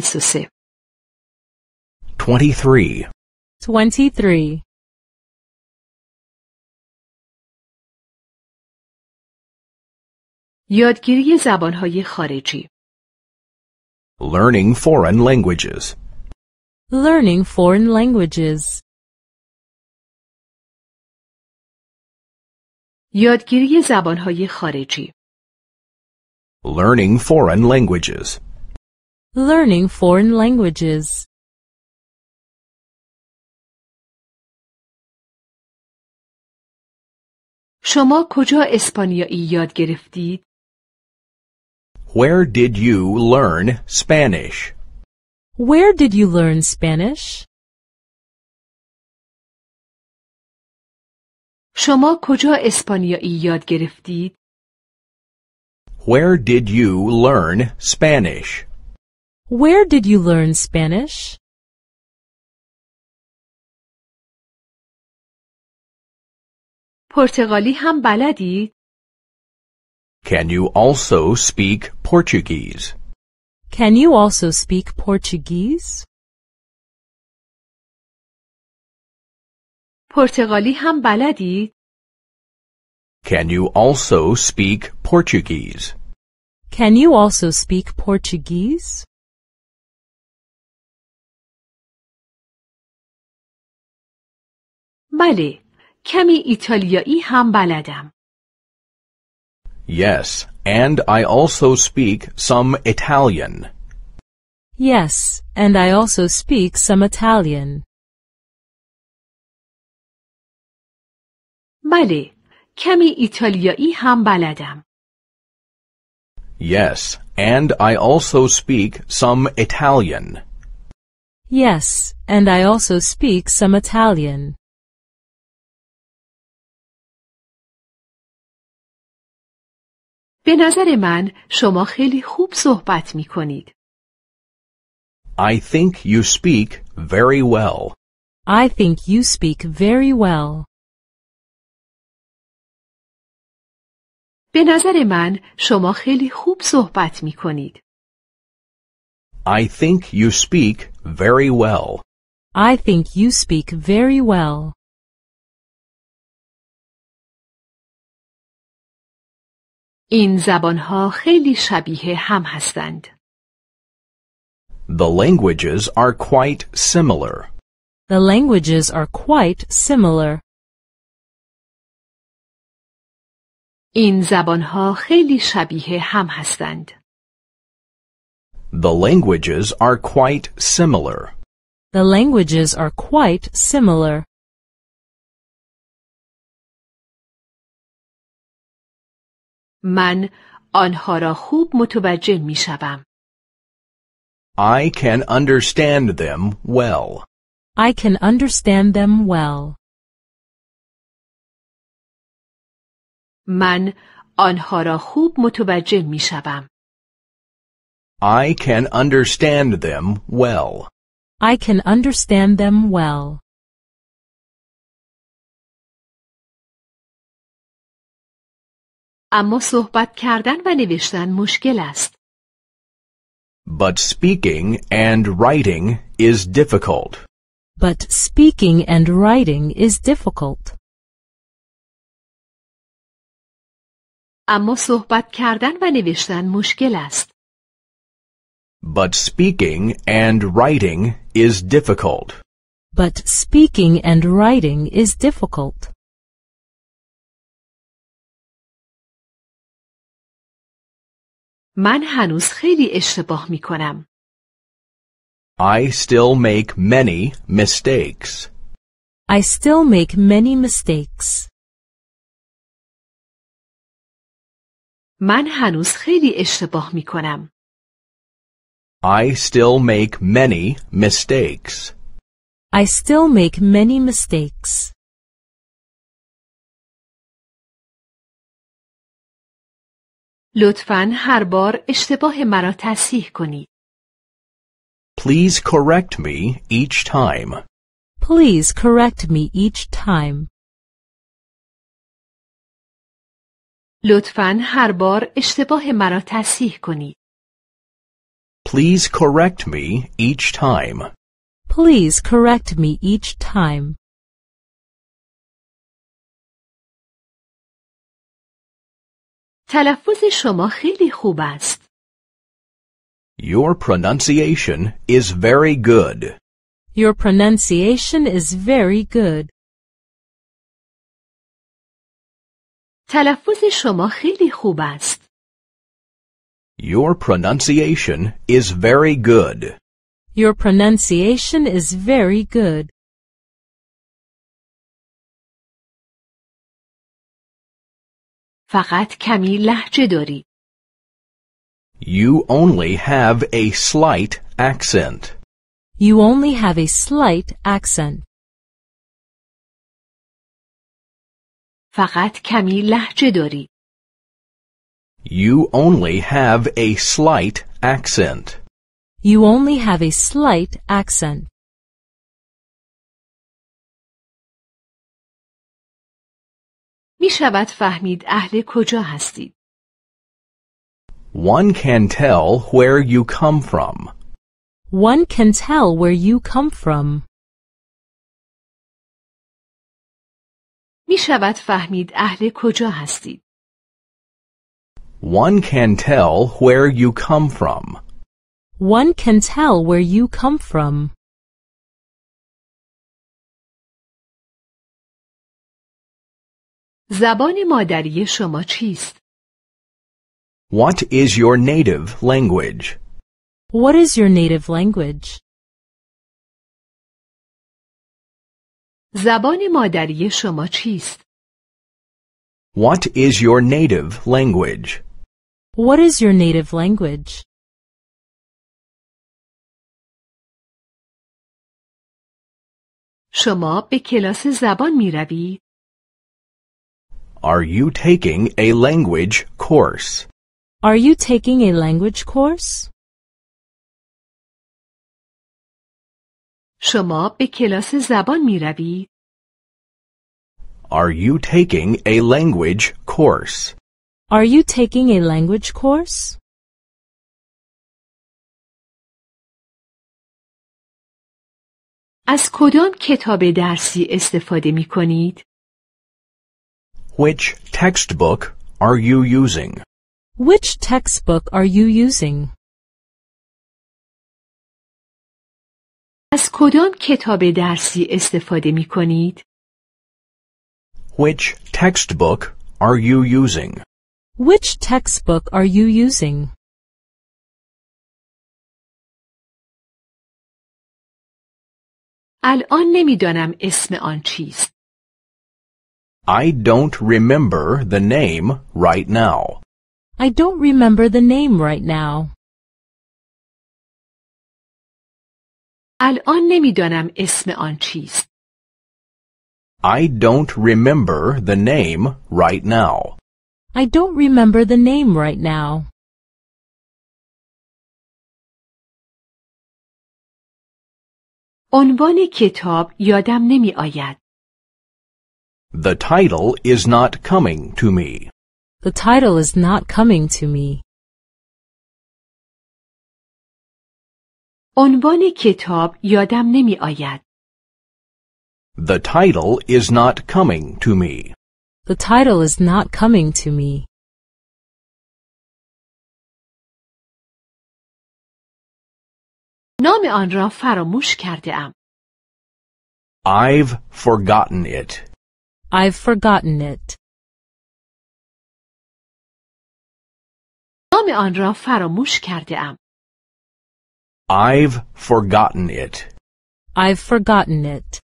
23 23 یادگیری زبانهای خارجی Learning foreign languages Learning foreign languages یادگیری زبانهای خارجی Learning foreign languages Learning foreign languages شما کجا اسپانیایی یاد گرفتید؟ Where did you learn Spanish? Where did you learn Spanish? شما کجا اسپانیایی یاد گرفتید؟ Where did you learn Spanish? Where did you learn Spanish? پرتغالی هم بلدید؟ Can you also speak Portuguese? Can you also speak Portuguese? پرتغالی هم بلدید؟ Can you also speak Portuguese? Can you also speak Portuguese? بله. کمی ایتالیایی هم بلدم. Yes, and I also speak some Italian. Yes, and I also speak some Italian. بله. کمی ایتالیایی هم بلدم. Yes, and I also speak some Italian. Yes, and I also speak some Italian. به نظر من شما خیلی خوب صحبت می کنید. I think you speak very well. I think you speak very well. به نظر من شما خیلی خوب صحبت می کنید. I think you speak very well. I think you speak very well. این زبانها خیلی شبیه هم هستند. The languages are quite similar. The languages are quite similar. این زبانها خیلی شبیه هم هستند. The languages are quite similar. The languages are quite similar. من آنها را خوب متوجه می شوم. I can understand them well. I can understand them well. من آنها را خوب متوجه می شوم. I can understand them well. I can understand them well. اما صحبت کردن و نوشتن مشکل است. But speaking and writing is difficult. But speaking and writing is difficult. اما صحبت کردن و نوشتن مشکل است. But speaking and writing is difficult. But speaking and writing is difficult. من هنوز خیلی اشتباه می کنم. I still make many mistakes. I still make many mistakes. من هنوز خیلی اشتباه می کنم. I still make many mistakes. I still make many mistakes. لطفا هر بار اشتباه مرا تصحیح کنید. Please correct me each time. Please correct me each time. لطفاً هر بار اشتباه مرا تصحیح کنید. Please correct me each time. Please correct me each time. تلفظ شما خیلی خوب است. Your pronunciation is very good. Your pronunciation is very good. تلفظ شما خیلی خوب است. Your pronunciation is very good. Your pronunciation is very good. فقط کمی لحجه داری. You only have a slight accent. You only have a slight accent. فقط کمی لحجه داری. You only have a slight accent. You only have a slight accent. می شود فهمید اهل کجا هستید. One can tell where you come from. One can tell where you come from. می شود فهمید اهل کجا هستید. One can tell where you come from. One can tell where you come from. زبان مادری شما چیست؟ What is your native language? What is your native language? زبان مادری شما چیست؟ What is your native language? What is your native language? شما به کلاس زبان می روید؟ Are you taking a language course? Are you taking a language course? شما به کلاس زبان می Are you taking a language course? Are you taking a language course? از کدام کتاب درسی استفاده می کنید؟ which textbook are you using? Which textbook are you using? از کدام کتاب درسی استفاده می کنید؟ Which textbook are you using? Which textbook are you using? الان نمیدانم اسم آن چیست. I don't remember the name right now. I don't remember the name right now. الان نمیدانم اسم آن چیست. I don't remember the name right now. I don't remember the name right now. عنوان کتاب یادم نمی آید. The title is not coming to me. The title is not coming to me. عنوان کتاب یادم نمی آید. The title is not coming to me. The title is not coming to me. نام آن را فراموش کرده ام. I've forgotten it. I've forgotten it. نام آن را فراموش کرده ام. I've forgotten it. I've forgotten it.